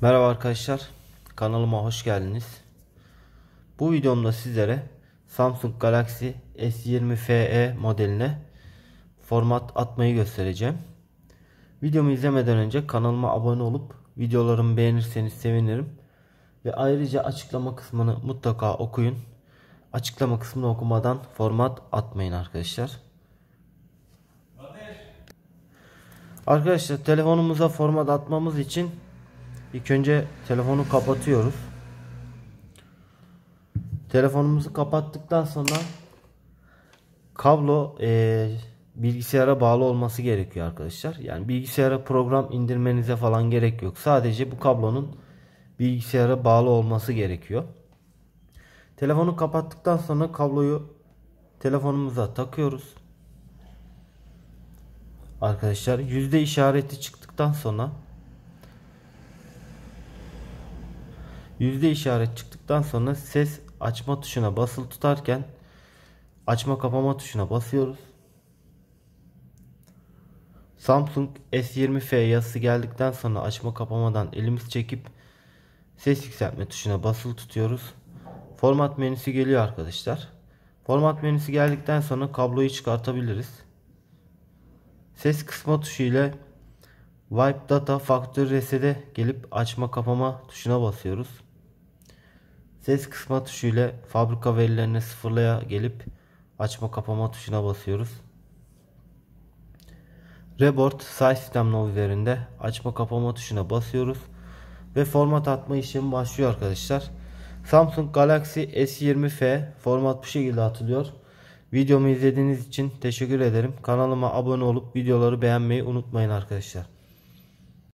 Merhaba arkadaşlar. Kanalıma hoş geldiniz. Bu videomda sizlere Samsung Galaxy S20 FE modeline format atmayı göstereceğim. Videomu izlemeden önce kanalıma abone olup videolarımı beğenirseniz sevinirim. Ve ayrıca açıklama kısmını mutlaka okuyun. Açıklama kısmını okumadan format atmayın arkadaşlar. Arkadaşlar telefonumuza format atmamız için İlk önce telefonu kapatıyoruz. Telefonumuzu kapattıktan sonra kablo e, bilgisayara bağlı olması gerekiyor arkadaşlar. Yani bilgisayara program indirmenize falan gerek yok. Sadece bu kablonun bilgisayara bağlı olması gerekiyor. Telefonu kapattıktan sonra kabloyu telefonumuza takıyoruz. Arkadaşlar yüzde işareti çıktıktan sonra Yüzde işaret çıktıktan sonra ses açma tuşuna basılı tutarken açma kapama tuşuna basıyoruz. Samsung S20F yazısı geldikten sonra açma kapamadan elimiz çekip ses yükseltme tuşuna basılı tutuyoruz. Format menüsü geliyor arkadaşlar. Format menüsü geldikten sonra kabloyu çıkartabiliriz. Ses kısma tuşu ile Wipe Data Factory Reset'e gelip açma kapama tuşuna basıyoruz. Ses kısma tuşu ile fabrika verilerine sıfırlaya gelip açma kapama tuşuna basıyoruz. Report Size System Now üzerinde açma kapama tuşuna basıyoruz. Ve format atma işlemi başlıyor arkadaşlar. Samsung Galaxy S20F format bu şekilde atılıyor. Videomu izlediğiniz için teşekkür ederim. Kanalıma abone olup videoları beğenmeyi unutmayın arkadaşlar.